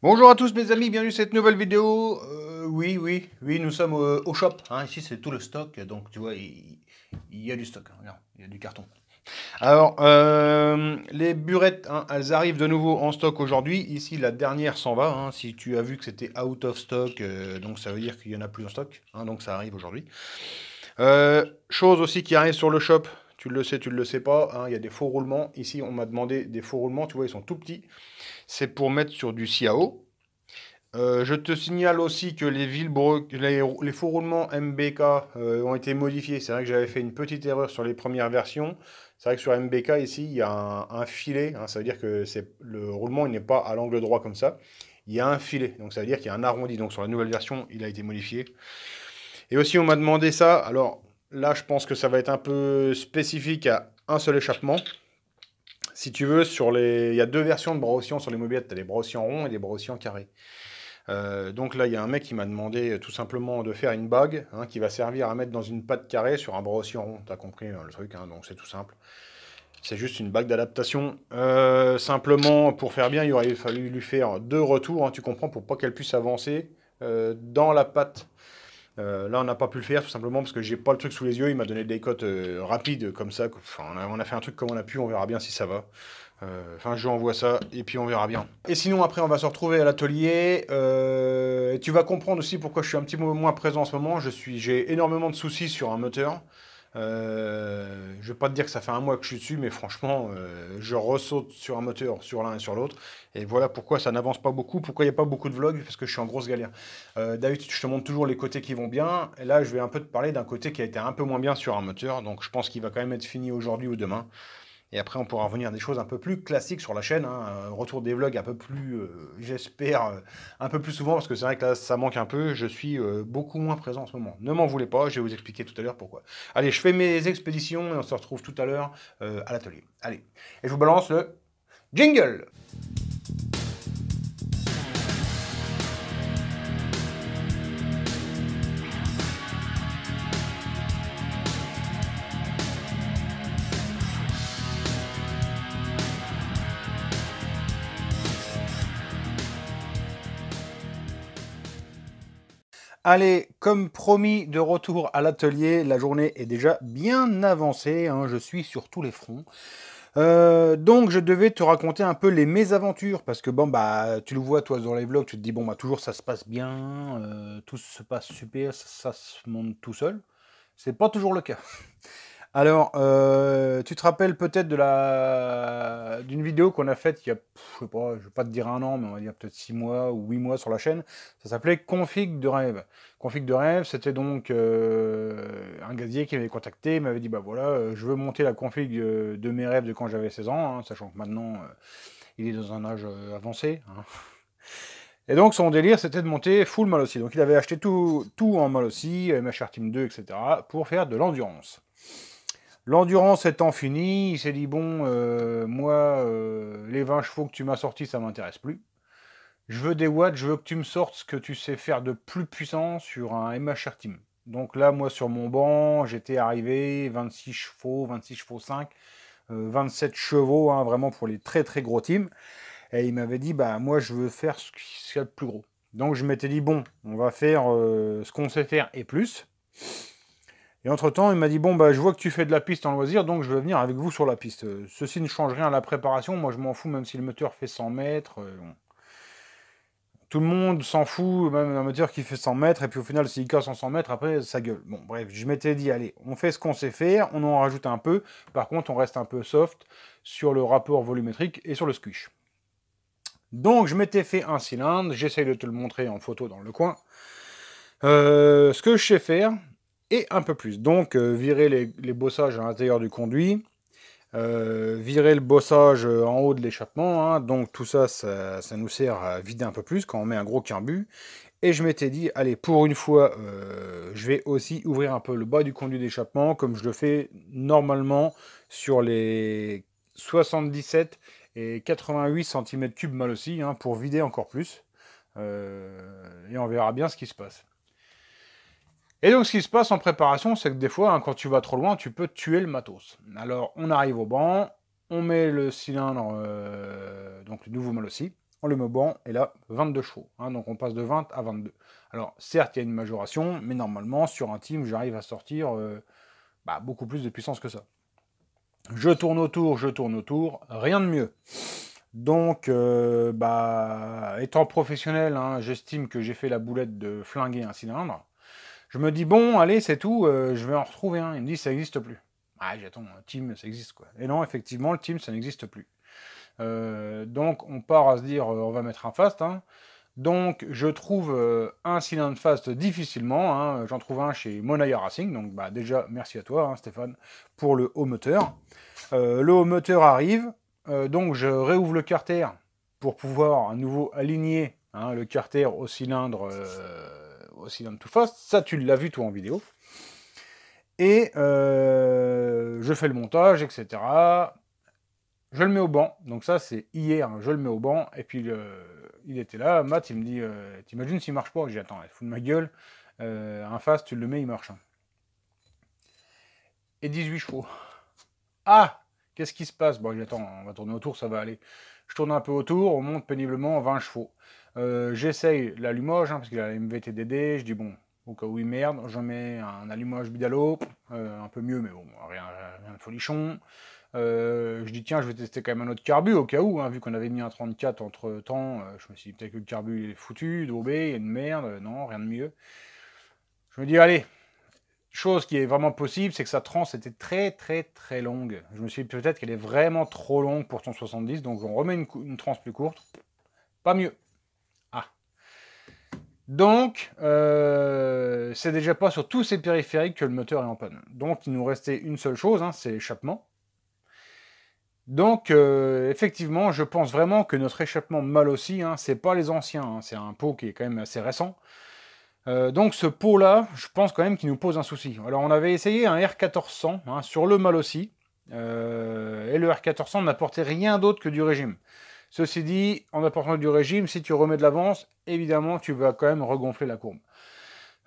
Bonjour à tous mes amis, bienvenue cette nouvelle vidéo. Euh, oui, oui, oui, nous sommes euh, au shop. Hein, ici c'est tout le stock, donc tu vois, il, y a du stock. Hein, il y a du carton. Alors, euh, les burettes, hein, elles arrivent de nouveau en stock aujourd'hui. Ici, la dernière s'en va. si tu as vu que c'était out of stock, donc ça veut dire qu'il n'y en a plus en stock. donc ça arrive aujourd'hui. chose aussi qui arrive sur le shop, tu le sais, tu ne le sais pas, il y a des faux roulements. Ici, on m'a demandé des faux roulements, tu vois, ils sont tout petits c'est pour mettre sur du CAO. Euh, je te signale aussi que les, les, faux roulements MBK euh, ont été modifiés. C'est vrai que j'avais fait une petite erreur sur les premières versions. C'est vrai que sur MBK, ici, il y a un, filet. Hein. ça veut dire que le roulement n'est pas à l'angle droit comme ça. Il y a un filet. Donc ça veut dire qu'il y a un arrondi. Donc sur la nouvelle version, il a été modifié. Et aussi, on m'a demandé ça. Alors là, je pense que ça va être un peu spécifique à un seul échappement. Si tu veux, sur les... il y a deux versions de brossians sur les mobilettes. Tu as des brossians ronds et des brossians carrés. Euh, donc là, il y a un mec qui m'a demandé euh, tout simplement de faire une bague hein, qui va servir à mettre dans une pâte carrée sur un brossian rond. T'as compris hein, le truc, hein, donc c'est tout simple. C'est juste une bague d'adaptation. Euh, simplement, pour faire bien, il aurait fallu lui faire deux retours, tu comprends, pour pas qu'elle puisse avancer dans la pâte. Euh, là, on n'a pas pu le faire tout simplement parce que j'ai pas le truc sous les yeux. Il m'a donné des cotes euh, rapides comme ça. Enfin, on, a, fait un truc comme on a pu. On verra bien si ça va. Euh, enfin, je envoie ça et puis on verra bien. Et sinon, après, on va se retrouver à l'atelier. tu vas comprendre aussi pourquoi je suis un petit peu moins présent en ce moment. Je suis, j'ai énormément de soucis sur un moteur. Euh, je vais pas te dire que ça fait un mois que je suis dessus, mais franchement, euh, je ressaute sur un moteur, sur l'un et sur l'autre. Et voilà pourquoi ça n'avance pas beaucoup, pourquoi il n'y a pas beaucoup de vlogs, parce que je suis en grosse galère. Euh, je te montre toujours les côtés qui vont bien. Et là, je vais un peu te parler d'un côté qui a été un peu moins bien sur un moteur. Donc, je pense qu'il va quand même être fini aujourd'hui ou demain. Et après, on pourra revenir à des choses un peu plus classiques sur la chaîne. un hein. euh, Retour des vlogs un peu plus, euh, j'espère, euh, un peu plus souvent, parce que c'est vrai que là, ça manque un peu. Je suis beaucoup moins présent en ce moment. Ne m'en voulez pas, je vais vous expliquer tout à l'heure pourquoi. Allez, je fais mes expéditions et on se retrouve tout à l'heure à l'atelier. Allez, et je vous balance le jingle. Allez, comme promis, de retour à l'atelier, la journée est déjà bien avancée, hein, je suis sur tous les fronts. Euh, donc je devais te raconter un peu les mésaventures, parce que bon bah tu le vois toi dans les vlogs, tu te dis bon bah toujours ça se passe bien, euh, tout se passe super, ça, ça se monte tout seul. C'est pas toujours le cas. Alors, euh, tu te rappelles peut-être de la d'une vidéo qu'on a faite il y a, je sais pas, je vais pas te dire un an, mais on va dire peut-être 6 mois ou 8 mois sur la chaîne. Ça s'appelait Config de rêve. Config de rêve, c'était donc euh, un gazier qui m'avait contacté, m'avait dit bah voilà, euh, je veux monter la config de mes rêves de quand j'avais 16 ans, hein, sachant que maintenant il est dans un âge avancé. Hein. Et donc son délire c'était de monter full Malossi. Donc il avait acheté tout, tout en Malossi, MHR Team 2, etc. pour faire de l'endurance. L'endurance étant finie, il s'est dit bon, euh, moi, euh, les 20 chevaux que tu m'as sortis, ça m'intéresse plus. Je veux des watts, je veux que tu me sortes ce que tu sais faire de plus puissant sur un MHR Team. Donc là, moi, sur mon banc, j'étais arrivé 26 chevaux, 26 chevaux 5, 27 euh, chevaux, hein, vraiment pour les très très gros teams. Et il m'avait dit, bah moi, je veux faire ce y a de plus gros. Donc je m'étais dit, bon, on va faire ce qu'on sait faire et plus. Et entre-temps, il m'a dit, bon, bah, je vois que tu fais de la piste en loisir, donc je vais venir avec vous sur la piste. Euh, ceci ne change rien à la préparation, moi je m'en fous, même si le moteur fait 100 mètres. Euh, Tout le monde s'en fout, même un moteur qui fait 100 mètres, et puis au final, s'il casse en 100 mètres, après, ça gueule. Bon, bref, je m'étais dit, allez, on fait ce qu'on sait faire, on en rajoute un peu, par contre, on reste un peu soft sur le rapport volumétrique et sur le squish. Donc, je m'étais fait un cylindre, j'essaye de te le montrer en photo dans le coin. Euh, ce que je sais faire, et un peu plus. Donc, euh, virer les, bossages à l'intérieur du conduit, euh, virer le bossage euh, en haut de l'échappement. Hein. donc, tout ça, ça, ça, nous sert à vider un peu plus quand on met un gros carbu. Et je m'étais dit, allez, pour une fois, je vais aussi ouvrir un peu le bas du conduit d'échappement, comme je le fais normalement sur les 77 et 88 cm3 mal aussi, hein, pour vider encore plus. et on verra bien ce qui se passe. Et donc, ce qui se passe en préparation, c'est que des fois, hein, quand tu vas trop loin, tu peux tuer le matos. Alors, on arrive au banc, on met le cylindre, euh, donc le nouveau aussi, on le met au banc, et là, 22 chevaux. Hein, donc, on passe de 20 à 22. Alors, certes, il y a une majoration, mais normalement, sur un team, j'arrive à sortir euh, bah, beaucoup plus de puissance que ça. Je tourne autour, je tourne autour, rien de mieux. Donc, euh, bah, étant professionnel, hein, j'estime que j'ai fait la boulette de flinguer un cylindre. Je me dis, bon, allez, c'est tout, euh, je vais en retrouver un. Il me dit, ça n'existe plus. Ah, j'attends, Team, ça existe quoi. Et non, effectivement, le Team, ça n'existe plus. Euh, donc, on part à se dire, euh, on va mettre un fast. Hein. Donc, je trouve un cylindre fast difficilement. Hein. J'en trouve un chez Monaya Racing. Donc, bah, déjà, merci à toi, hein, Stéphane, pour le haut moteur. le haut moteur arrive. donc, je réouvre le carter pour pouvoir à nouveau aligner le carter au cylindre aussi dans tout Fast. Ça, tu l'as vu, toi, en vidéo. Et euh, je fais le montage, etc. Je le mets au banc. Donc ça, c'est hier. Hein. Je le mets au banc. Et puis, il était là. Matt, il me dit, euh, t'imagines s'il marche pas J'ai attends, il de ma gueule. un euh, fast, tu le mets, il marche. Hein. Et 18 chevaux. Ah Qu'est-ce qui se passe Bon, j'attends, on va tourner autour, ça va aller. Je tourne un peu autour, on monte péniblement 20 chevaux. Euh, j'essaye l'allumage, hein, parce qu'il a la MVTDD. Je dis bon, au cas où il merde, j'en mets un allumage bidalo, euh, un peu mieux, mais bon, rien, rien de folichon. Euh, je dis tiens, je vais tester quand même un autre carbu au cas où, hein, vu qu'on avait mis un 34 entre temps, je me suis dit peut-être que le carbu il est foutu, daubé, il y a une merde, non, rien de mieux. Je me dis allez, chose qui est vraiment possible, c'est que sa transe était très très très longue. Je me suis dit peut-être qu'elle est vraiment trop longue pour ton 70, donc on remet une transe plus courte. Pas mieux. Donc, euh, c'est déjà pas sur tous ces périphériques que le moteur est en panne. Donc, il nous restait une seule chose, hein, c'est l'échappement. Donc, euh, effectivement, je pense vraiment que notre échappement mal aussi, hein, c'est pas les anciens, hein, c'est un pot qui est quand même assez récent. Euh, donc, ce pot-là, je pense quand même qu'il nous pose un souci. Alors, on avait essayé un R1400 sur le mal aussi, et le R1400 n'apportait rien d'autre que du régime. Ceci dit, en apportant du régime, si tu remets de l'avance, évidemment, tu vas quand même regonfler la courbe.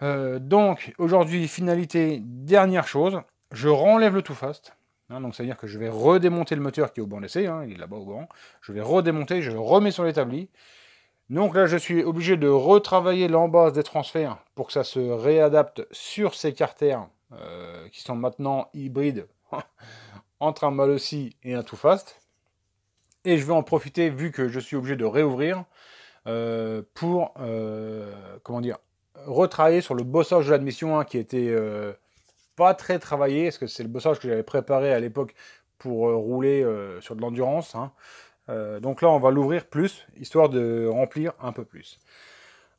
Euh, donc, aujourd'hui, finalité, dernière chose, je renlève le tout fast. Hein, donc, c'est-à-dire que je vais redémonter le moteur qui est au banc d'essai, hein, il est là-bas au banc. Je vais redémonter, je le remets sur l'établi. Donc là, je suis obligé de retravailler l'embase des transferts pour que ça se réadapte sur ces carters euh, qui sont maintenant hybrides entre un Malossi et un tout fast. Et je vais en profiter, vu que je suis obligé de réouvrir, euh, pour, euh, comment dire, retravailler sur le bossage de l'admission, hein, qui était euh, pas très travaillé, parce que c'est le bossage que j'avais préparé à l'époque pour rouler sur de l'endurance. Hein. donc là, on va l'ouvrir plus, histoire de remplir un peu plus.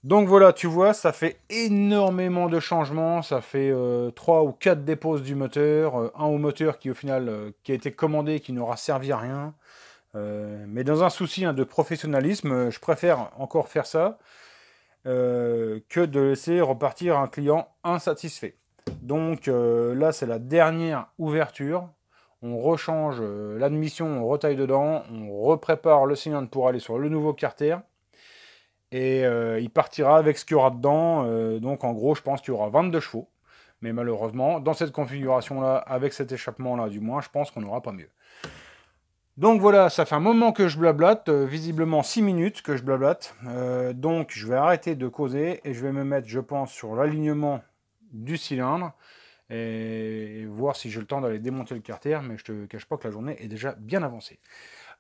Donc voilà, tu vois, ça fait énormément de changements, ça fait trois 3 ou 4 déposes du moteur, un au moteur qui au final qui a été commandé qui n'aura servi à rien, euh, mais dans un souci hein, de professionnalisme, euh, je préfère encore faire ça euh, que de laisser repartir un client insatisfait. Donc là, c'est la dernière ouverture. On rechange l'admission, on retaille dedans, on reprépare le Cylindre pour aller sur le nouveau carter. Et il partira avec ce qu'il y aura dedans. donc en gros, je pense qu'il y aura 22 chevaux. Mais malheureusement, dans cette configuration-là, avec cet échappement-là, du moins, je pense qu'on n'aura pas mieux. Donc voilà, ça fait un moment que je blablate, euh, visiblement 6 minutes que je blablate. Euh, donc je vais arrêter de causer et je vais me mettre, je pense, sur l'alignement du cylindre et voir si j'ai le temps d'aller démonter le carter, mais je te cache pas que la journée est déjà bien avancée.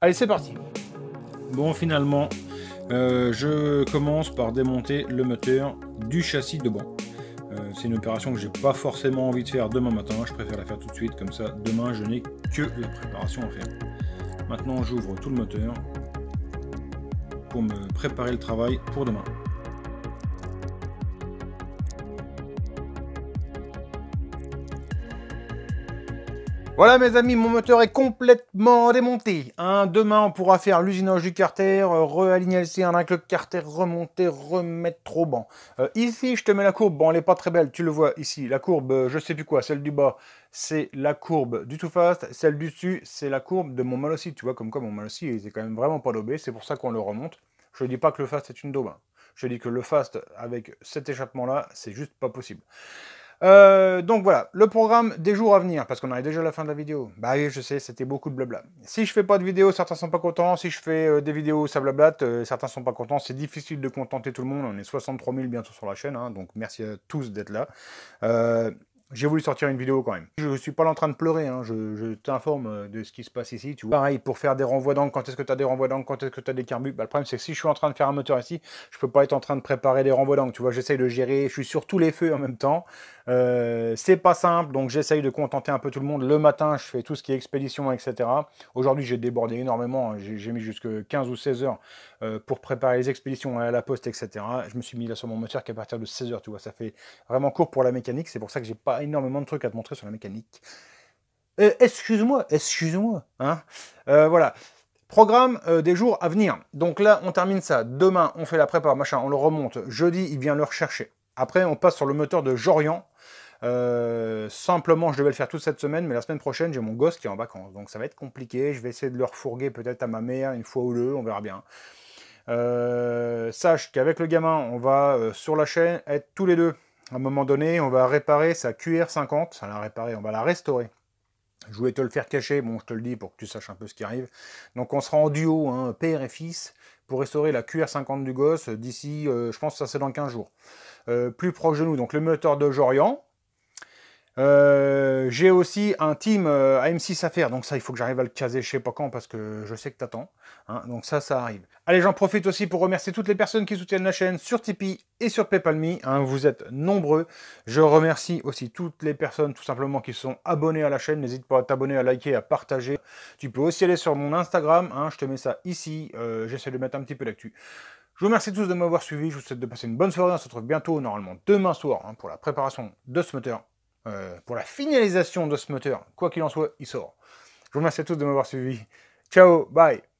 Allez, c'est parti Bon, finalement, euh, je commence par démonter le moteur du châssis de banc. c'est une opération que je n'ai pas forcément envie de faire demain matin, je préfère la faire tout de suite, comme ça demain je n'ai que la préparation à faire. Maintenant, j'ouvre tout le moteur pour me préparer le travail pour demain. Voilà mes amis, mon moteur est complètement démonté. demain, on pourra faire l'usinage du carter, euh, realigner réaligner le C1 avec carter, remonter, remettre au banc. Euh, ici, je te mets la courbe. Bon, elle n'est pas très belle, tu le vois ici. La courbe, euh, je sais plus quoi, celle du bas, c'est la courbe du tout fast. Celle du dessus, c'est la courbe de mon malossi. Tu vois, comme quoi mon malossi, il est quand même vraiment pas daubé. C'est pour ça qu'on le remonte. Je ne dis pas que le fast est une daube. Hein. Je dis que le fast, avec cet échappement-là, c'est juste pas possible. Euh, donc voilà, le programme des jours à venir, parce qu'on arrive déjà à la fin de la vidéo. Bah oui, je sais, c'était beaucoup de blabla. Si je fais pas de vidéo, certains sont pas contents. Si je fais euh, des vidéos, ça blablate, euh, certains sont pas contents. C'est difficile de contenter tout le monde. On est 63 000 bientôt sur la chaîne, hein. donc merci à tous d'être là j'ai voulu sortir une vidéo quand même. Je ne suis pas en train de pleurer, hein. je, t'informe euh, de ce qui se passe ici, Pareil, pour faire des renvois d'angle, quand est-ce que tu as des renvois d'angle, quand est-ce que tu as des carbus bah, Le problème, c'est que si je suis en train de faire un moteur ici, je ne peux pas être en train de préparer des renvois d'angle, tu vois. J'essaye de gérer, je suis sur tous les feux en même temps. Ce euh, c'est pas simple, donc j'essaye de contenter un peu tout le monde. Le matin, je fais tout ce qui est expédition, etc. Aujourd'hui, j'ai débordé énormément, hein. j'ai mis jusque 15 ou 16 heures euh, pour préparer les expéditions à la poste, etc. Je me suis mis là sur mon moteur qu'à partir de 16h, tu vois. Ça fait vraiment court pour la mécanique. C'est pour ça que j'ai pas énormément de trucs à te montrer sur la mécanique. Euh, excuse-moi, excuse-moi. Hein. Euh, voilà. Programme des jours à venir. Donc là, on termine ça. Demain, on fait la prépa, machin, on le remonte. Jeudi, il vient le rechercher. Après, on passe sur le moteur de Jorian. simplement, je devais le faire toute cette semaine, mais la semaine prochaine, j'ai mon gosse qui est en vacances. Donc ça va être compliqué. Je vais essayer de le refourguer peut-être à ma mère une fois ou deux, on verra bien. Euh, sache qu'avec le gamin, on va euh, sur la chaîne être tous les deux. À un moment donné, on va réparer sa QR50, ça la réparé, on va la restaurer. Je voulais te le faire cacher, bon je te le dis pour que tu saches un peu ce qui arrive. Donc on sera en duo, hein, père et fils, pour restaurer la QR50 du gosse d'ici, euh, je pense que ça c'est dans 15 jours. plus proche de nous, donc le moteur de Jorian, euh, j'ai aussi un team euh, AM6 à faire, donc ça il faut que j'arrive à le caser, je sais pas quand parce que je sais que t'attends. Hein, donc ça, ça arrive. Allez, j'en profite aussi pour remercier toutes les personnes qui soutiennent la chaîne sur Tipeee et sur PayPalMe. Hein, vous êtes nombreux. Je remercie aussi toutes les personnes tout simplement qui sont abonnées à la chaîne. N'hésite pas à t'abonner, à liker, à partager. Tu peux aussi aller sur mon Instagram. Hein. je te mets ça ici. Euh, j'essaie de mettre un petit peu d'actu Je vous remercie tous de m'avoir suivi. Je vous souhaite de passer une bonne soirée. On se retrouve bientôt, normalement demain soir, hein, pour la préparation de ce moteur euh, pour la finalisation de ce moteur. Quoi qu'il en soit, il sort. Je vous remercie à tous de m'avoir suivi. Ciao, bye